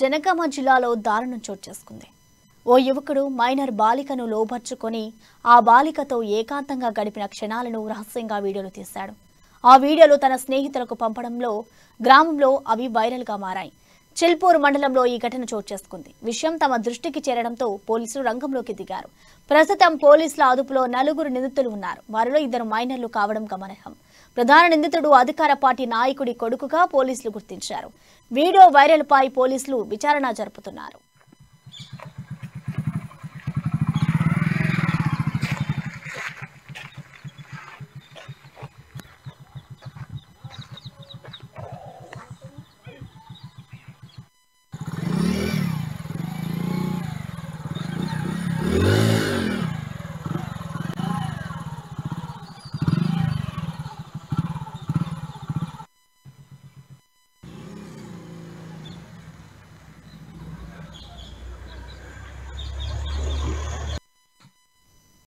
జనగామ జిల్లాలో దారుణం చోటు చేసుకుంది ఓ యువకుడు మైనర్ బాలికను లోబర్చుకొని ఆ బాలికతో ఏకాంతంగా గడిపిన క్షణాలను రహస్యంగా వీడియోలు తీశాడు ఆ వీడియోలు తన స్నేహితులకు పంపడంలో గ్రామంలో అవి వైరల్గా మారాయి చెల్పూర్ మండలంలో ఈ ఘటన చోటు చేసుకుంది విషయం తమ దృష్టికి చేరడంతో పోలీసులు రంగంలోకి దిగారు ప్రస్తుతం పోలీసుల అదుపులో నలుగురు నిందితులు ఉన్నారు వారిలో ఇద్దరు మైనర్లు కావడం గమనార్హం ప్రధాన నిందితుడు అధికార పార్టీ నాయకుడి కొడుకుగా పోలీసులు గుర్తించారు వీడియో వైరల్పై పోలీసులు విచారణ జరుపుతున్నారు